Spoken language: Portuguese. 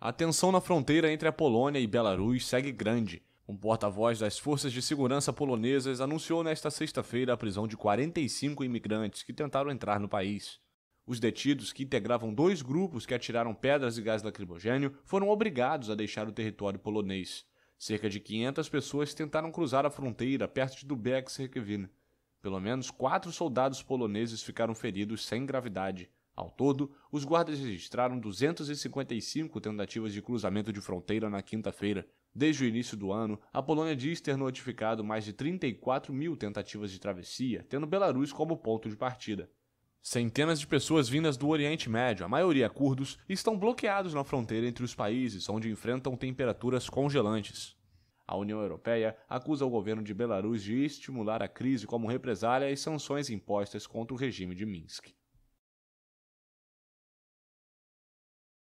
A tensão na fronteira entre a Polônia e Belarus segue grande. Um porta-voz das forças de segurança polonesas anunciou nesta sexta-feira a prisão de 45 imigrantes que tentaram entrar no país. Os detidos, que integravam dois grupos que atiraram pedras e gás lacrimogênio, foram obrigados a deixar o território polonês. Cerca de 500 pessoas tentaram cruzar a fronteira perto de dubek Cerquevina. Pelo menos quatro soldados poloneses ficaram feridos sem gravidade. Ao todo, os guardas registraram 255 tentativas de cruzamento de fronteira na quinta-feira. Desde o início do ano, a Polônia diz ter notificado mais de 34 mil tentativas de travessia, tendo Belarus como ponto de partida. Centenas de pessoas vindas do Oriente Médio, a maioria curdos, estão bloqueados na fronteira entre os países, onde enfrentam temperaturas congelantes. A União Europeia acusa o governo de Belarus de estimular a crise como represália às sanções impostas contra o regime de Minsk.